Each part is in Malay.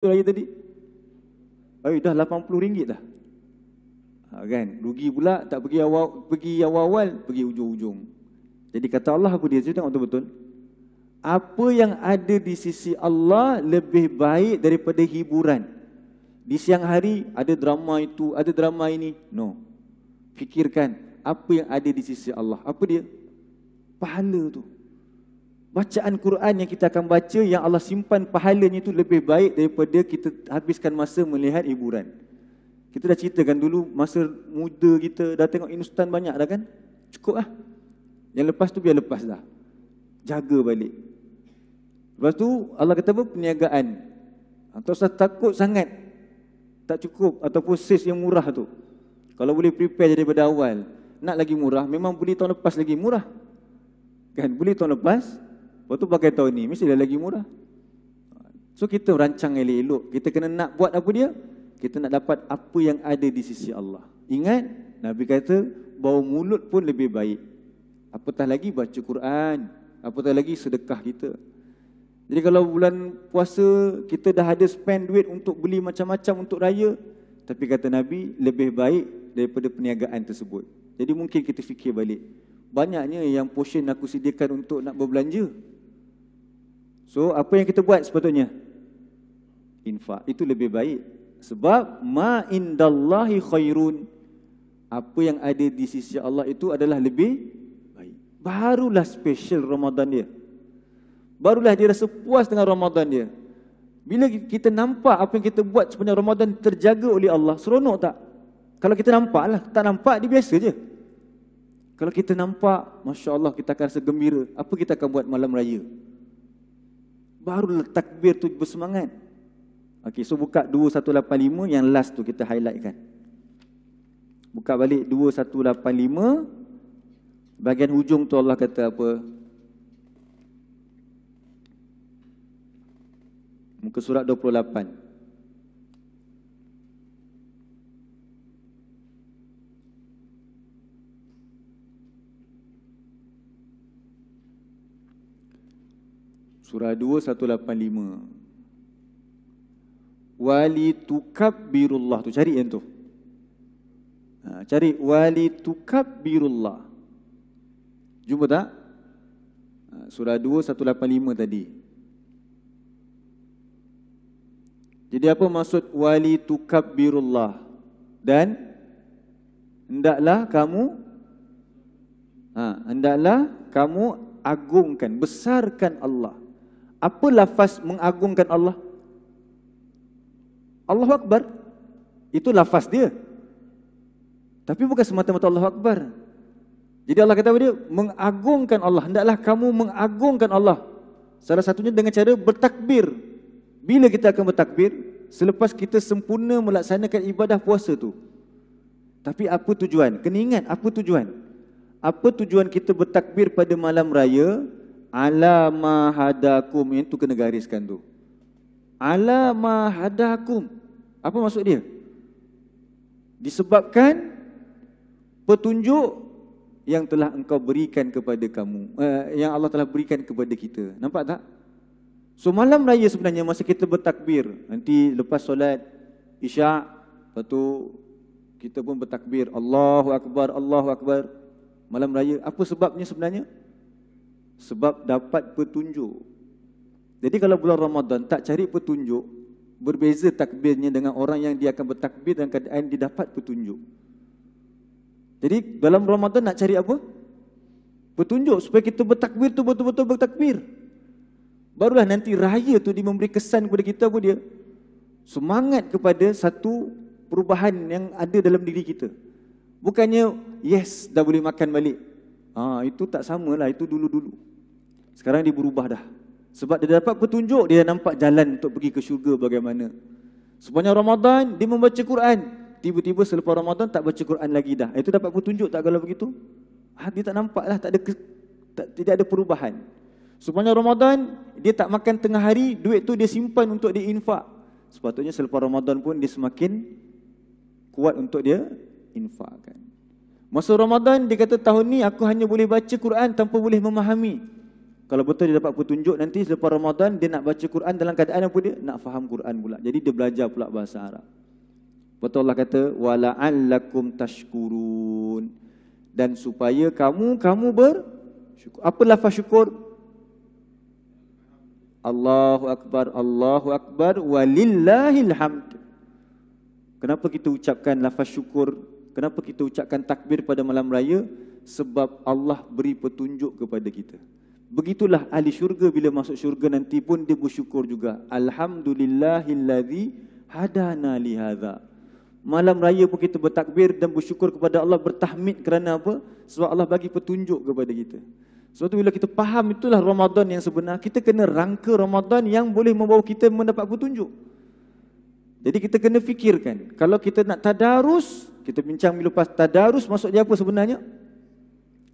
lagi tadi? oh dah RM80 dah. Ha, kan? Rugi pula tak pergi awal, pergi awal-awal, pergi ujung-ujung. Jadi kata Allah aku dia, saya tengok betul-betul. Apa yang ada di sisi Allah lebih baik daripada hiburan. Di siang hari ada drama itu, ada drama ini. No. Fikirkan apa yang ada di sisi Allah. Apa dia? Pahala tu bacaan Quran yang kita akan baca yang Allah simpan pahalanya itu lebih baik daripada kita habiskan masa melihat hiburan. Kita dah ceritakan dulu masa muda kita dah tengok instan banyak dah kan? Cukup lah. Yang lepas tu biar lepas dah. Jaga balik. Lepas tu Allah kata apa? Perniagaan. Ha, tak usah takut sangat. Tak cukup. Ataupun sis yang murah tu. Kalau boleh prepare daripada awal. Nak lagi murah. Memang boleh tahun lepas lagi murah. Kan? Boleh tahun lepas. Lepas tu pakai tahun ni, mesti dia lagi murah. So kita rancang elok-elok. Kita kena nak buat apa dia? Kita nak dapat apa yang ada di sisi Allah. Ingat, Nabi kata, bau mulut pun lebih baik. Apatah lagi baca Quran. Apatah lagi sedekah kita. Jadi kalau bulan puasa, kita dah ada spend duit untuk beli macam-macam untuk raya. Tapi kata Nabi, lebih baik daripada perniagaan tersebut. Jadi mungkin kita fikir balik. Banyaknya yang portion aku sediakan untuk nak berbelanja. So apa yang kita buat sepatutnya? Infak. Itu lebih baik. Sebab ma indallahi khairun. Apa yang ada di sisi Allah itu adalah lebih baik. Barulah special Ramadan dia. Barulah dia rasa puas dengan Ramadan dia. Bila kita nampak apa yang kita buat sepanjang Ramadan terjaga oleh Allah, seronok tak? Kalau kita nampak lah, tak nampak dia biasa je. Kalau kita nampak, Masya Allah kita akan rasa gembira. Apa kita akan buat malam raya? baru takbir tu bersemangat. Okey, so buka 2185 yang last tu kita highlightkan. Buka balik 2185 bahagian hujung tu Allah kata apa? Muka surat 28. Surah 2185. Wali tukabbirullah tu cari yang tu. Ha, cari wali tukabbirullah. Jumpa tak? Ha, Surah 2185 tadi. Jadi apa maksud wali tukabbirullah? Dan hendaklah kamu ha, hendaklah kamu agungkan, besarkan Allah apa lafaz mengagungkan Allah? Allahu Akbar. Itu lafaz dia. Tapi bukan semata-mata Allahu Akbar. Jadi Allah kata pada dia, mengagungkan Allah. Hendaklah kamu mengagungkan Allah. Salah satunya dengan cara bertakbir. Bila kita akan bertakbir? Selepas kita sempurna melaksanakan ibadah puasa tu. Tapi apa tujuan? Kena ingat apa tujuan? Apa tujuan kita bertakbir pada malam raya Alama hadakum itu kena gariskan tu. Alama hadakum. Apa maksud dia? Disebabkan petunjuk yang telah engkau berikan kepada kamu. Eh, yang Allah telah berikan kepada kita. Nampak tak? So malam raya sebenarnya masa kita bertakbir. Nanti lepas solat isyak. Lepas tu kita pun bertakbir. Allahu Akbar, Allahu Akbar. Malam raya. Apa sebabnya sebenarnya? sebab dapat petunjuk. Jadi kalau bulan Ramadan tak cari petunjuk, berbeza takbirnya dengan orang yang dia akan bertakbir dan keadaan dia dapat petunjuk. Jadi dalam Ramadan nak cari apa? Petunjuk supaya kita bertakbir tu betul-betul bertakbir. Barulah nanti raya tu dia memberi kesan kepada kita apa dia? Semangat kepada satu perubahan yang ada dalam diri kita. Bukannya yes dah boleh makan balik. Ah ha, itu tak samalah itu dulu-dulu. Sekarang dia berubah dah. Sebab dia dapat petunjuk, dia nampak jalan untuk pergi ke syurga bagaimana. Sepanjang Ramadan, dia membaca Quran. Tiba-tiba selepas Ramadan, tak baca Quran lagi dah. Itu dapat petunjuk tak kalau begitu? Ha, dia tak nampak lah, tak ada ke, tak, tidak ada perubahan. Sepanjang Ramadan, dia tak makan tengah hari, duit tu dia simpan untuk dia infak. Sepatutnya selepas Ramadan pun dia semakin kuat untuk dia infakkan. Masa Ramadan, dia kata tahun ni aku hanya boleh baca Quran tanpa boleh memahami. Kalau betul dia dapat petunjuk nanti selepas Ramadan dia nak baca Quran dalam keadaan apa dia? Nak faham Quran pula. Jadi dia belajar pula bahasa Arab. Betul Allah kata wala'allakum tashkurun dan supaya kamu kamu bersyukur. Apa lafaz syukur? Allahu akbar, Allahu akbar walillahil hamd. Kenapa kita ucapkan lafaz syukur? Kenapa kita ucapkan takbir pada malam raya? Sebab Allah beri petunjuk kepada kita. Begitulah ahli syurga bila masuk syurga nanti pun dia bersyukur juga. Alhamdulillahillazi hadana li hadza. Malam raya pun kita bertakbir dan bersyukur kepada Allah bertahmid kerana apa? Sebab Allah bagi petunjuk kepada kita. Sebab tu bila kita faham itulah Ramadan yang sebenar, kita kena rangka Ramadan yang boleh membawa kita mendapat petunjuk. Jadi kita kena fikirkan, kalau kita nak tadarus, kita bincang lepas tadarus maksudnya apa sebenarnya?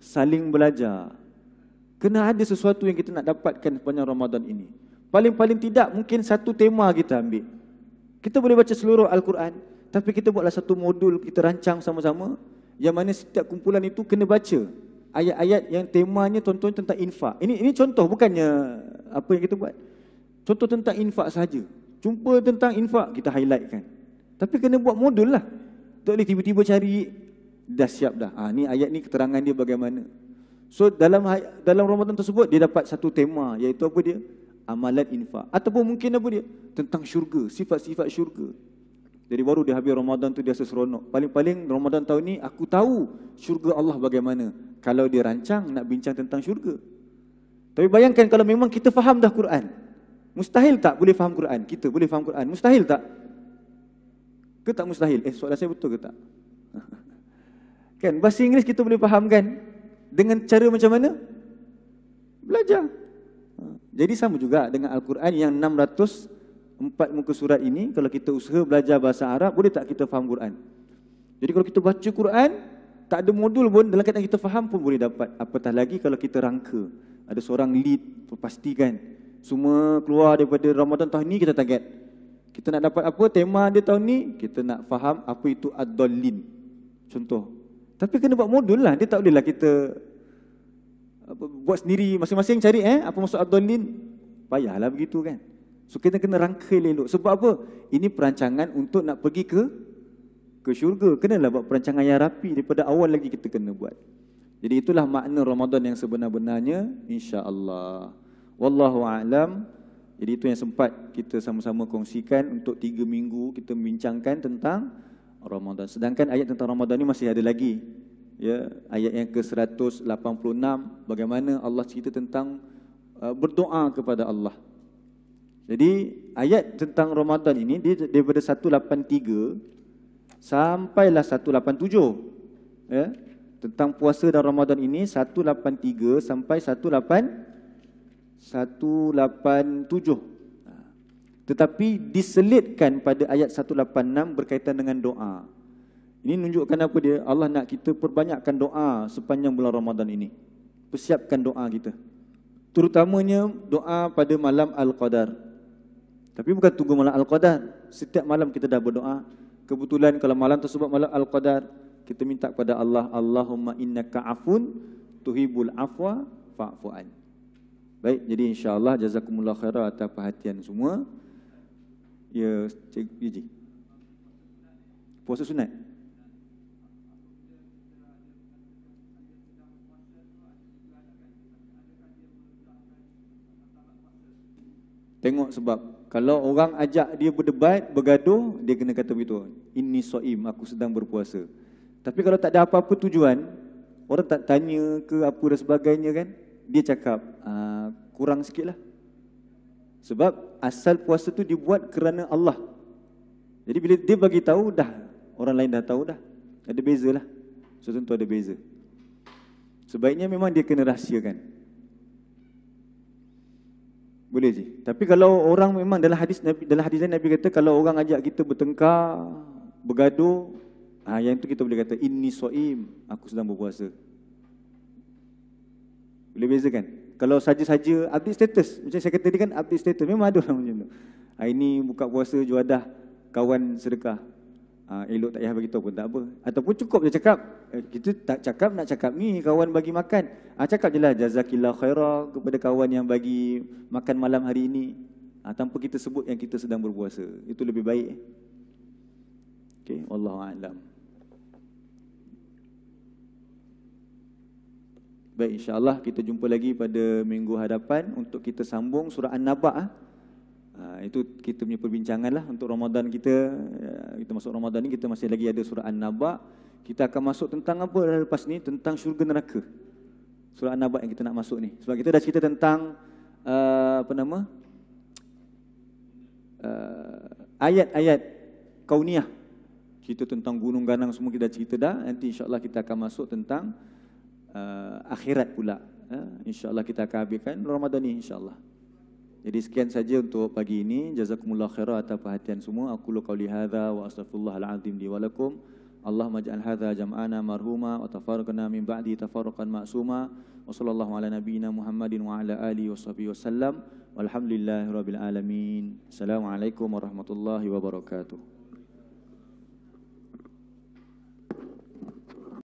Saling belajar. Kena ada sesuatu yang kita nak dapatkan sepanjang Ramadan ini. Paling-paling tidak mungkin satu tema kita ambil. Kita boleh baca seluruh Al-Quran. Tapi kita buatlah satu modul kita rancang sama-sama. Yang mana setiap kumpulan itu kena baca. Ayat-ayat yang temanya tonton tentang infak. Ini ini contoh bukannya apa yang kita buat. Contoh tentang infak saja. Jumpa tentang infak kita highlightkan. Tapi kena buat modul lah. Tak boleh tiba-tiba cari. Dah siap dah. Ha, ni ayat ni keterangan dia bagaimana. So dalam dalam Ramadan tersebut dia dapat satu tema iaitu apa dia? Amalan infak. Ataupun mungkin apa dia? Tentang syurga, sifat-sifat syurga. Jadi baru dia habis Ramadan tu dia rasa seronok. Paling-paling Ramadan tahun ni aku tahu syurga Allah bagaimana. Kalau dia rancang nak bincang tentang syurga. Tapi bayangkan kalau memang kita faham dah Quran. Mustahil tak boleh faham Quran? Kita boleh faham Quran. Mustahil tak? Ke tak mustahil? Eh soalan saya betul ke tak? kan bahasa Inggeris kita boleh faham kan? Dengan cara macam mana? Belajar. Ha. Jadi sama juga dengan Al-Quran yang 604 muka surat ini, kalau kita usaha belajar bahasa Arab, boleh tak kita faham Quran? Jadi kalau kita baca Quran, tak ada modul pun dalam kata kita faham pun boleh dapat. Apatah lagi kalau kita rangka. Ada seorang lead, pastikan. Semua keluar daripada Ramadan tahun ini kita target. Kita nak dapat apa? Tema dia tahun ni, kita nak faham apa itu Ad-Dallin. Contoh, tapi kena buat modul lah. Dia tak bolehlah kita buat sendiri masing-masing cari eh apa maksud Adonin? Payahlah begitu kan. So kita kena rangka elok. Sebab apa? Ini perancangan untuk nak pergi ke ke syurga. Kenalah buat perancangan yang rapi daripada awal lagi kita kena buat. Jadi itulah makna Ramadan yang sebenar-benarnya insya-Allah. Wallahu a'lam. Jadi itu yang sempat kita sama-sama kongsikan untuk tiga minggu kita bincangkan tentang Ramadan. Sedangkan ayat tentang Ramadan ini masih ada lagi. Ya, ayat yang ke-186 bagaimana Allah cerita tentang uh, berdoa kepada Allah. Jadi, ayat tentang Ramadan ini dia daripada 183 sampailah 187. Ya, tentang puasa dan Ramadan ini 183 sampai 18 187 tetapi diselitkan pada ayat 186 berkaitan dengan doa. Ini menunjukkan apa dia? Allah nak kita perbanyakkan doa sepanjang bulan Ramadan ini. Persiapkan doa kita. Terutamanya doa pada malam Al-Qadar. Tapi bukan tunggu malam Al-Qadar. Setiap malam kita dah berdoa. Kebetulan kalau malam tersebut malam Al-Qadar, kita minta kepada Allah, Allahumma innaka afun tuhibul afwa fa'fu'an. Baik, jadi insyaAllah jazakumullah khairah atas perhatian semua. Ya, Cik Yuji. Ya, Puasa sunat. Tengok sebab kalau orang ajak dia berdebat, bergaduh, dia kena kata begitu. Ini so'im, aku sedang berpuasa. Tapi kalau tak ada apa-apa tujuan, orang tak tanya ke apa dan sebagainya kan, dia cakap, ah, kurang sikit lah. Sebab asal puasa tu dibuat kerana Allah. Jadi bila dia bagi tahu dah orang lain dah tahu dah. Ada bezalah. So tentu ada beza. Sebaiknya memang dia kena rahsiakan. Boleh je. Tapi kalau orang memang dalam hadis Nabi dalam hadis Nabi kata kalau orang ajak kita bertengkar, bergaduh, ah ha, yang tu kita boleh kata inni soim, aku sedang berpuasa. Boleh bezakan? kalau saja-saja update status macam saya kata tadi kan update status memang ada orang macam tu ha, ini buka puasa juadah kawan sedekah ha, elok tak payah bagi pun tak apa ataupun cukup je cakap eh, kita tak cakap nak cakap ni kawan bagi makan ha, cakap je lah jazakillah khairah kepada kawan yang bagi makan malam hari ini ha, tanpa kita sebut yang kita sedang berpuasa itu lebih baik Okay, Allah Alam. Baik, insyaAllah kita jumpa lagi pada minggu hadapan untuk kita sambung surah An-Naba. Ha, itu kita punya perbincangan lah untuk Ramadan kita. Ah, kita masuk Ramadan ni, kita masih lagi ada surah An-Naba. Kita akan masuk tentang apa dah lepas ni? Tentang syurga neraka. Surah An-Naba yang kita nak masuk ni. Sebab kita dah cerita tentang uh, apa nama? Ayat-ayat uh, kauniyah. Cerita tentang gunung ganang semua kita dah cerita dah. Nanti insyaAllah kita akan masuk tentang uh, akhirat pula. Uh, InsyaAllah kita akan habiskan Ramadan ini insyaAllah. Jadi sekian saja untuk pagi ini. Jazakumullah khairah atas perhatian semua. Aku lukau lihada wa astagfirullahaladzim diwalakum. اللهم اجعل هذا جمعنا مرهوما وتفارقنا من بعده تفارقا معصوما وصلى الله على نبينا محمد وعلى آله وصحبه wa والحمد لله رب العالمين السلام عليكم ورحمة warahmatullahi wabarakatuh.